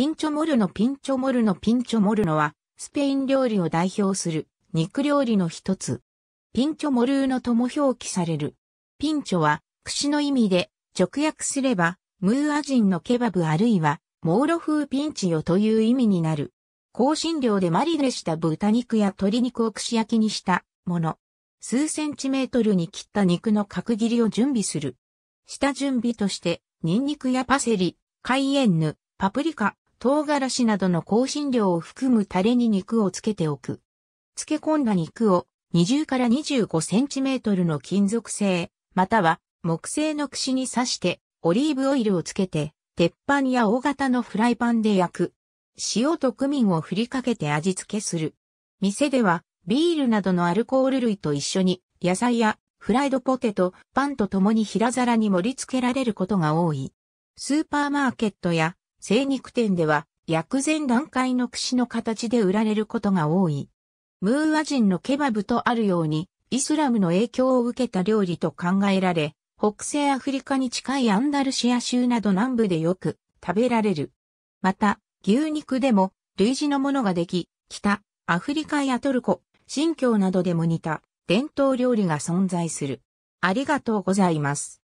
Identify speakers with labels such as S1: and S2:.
S1: ピンチョモル
S2: ノピンチョモルノピンチョモルノは、スペイン料理を代表する肉料理の一つ。ピンチョモルーノとも表記される。ピンチョは、串の意味で、直訳すれば、ムーア人のケバブあるいは、モーロ風ピンチよという意味になる。香辛料でマリネした豚肉や鶏肉を串焼きにしたもの。数センチメートルに切った肉の角切りを準備する。下準備として、ニンニクやパセリ、カイエンヌ、パプリカ、唐辛子などの香辛料を含むタレに肉をつけておく。漬け込んだ肉を20から25センチメートルの金属製、または木製の串に刺してオリーブオイルをつけて、鉄板や大型のフライパンで焼く。塩とクミンを振りかけて味付けする。店ではビールなどのアルコール類と一緒に野菜やフライドポテト、パンと共に平皿に盛り付けられることが多い。スーパーマーケットや精肉店では、薬膳段階の串の形で売られることが多い。ムーア人のケバブとあるように、イスラムの影響を受けた料理と考えられ、北西アフリカに近いアンダルシア州など南部でよく食べられる。また、牛肉でも類似のものができ、北、アフリカやトルコ、新疆などでも似た伝統料理が存在する。ありがとうございます。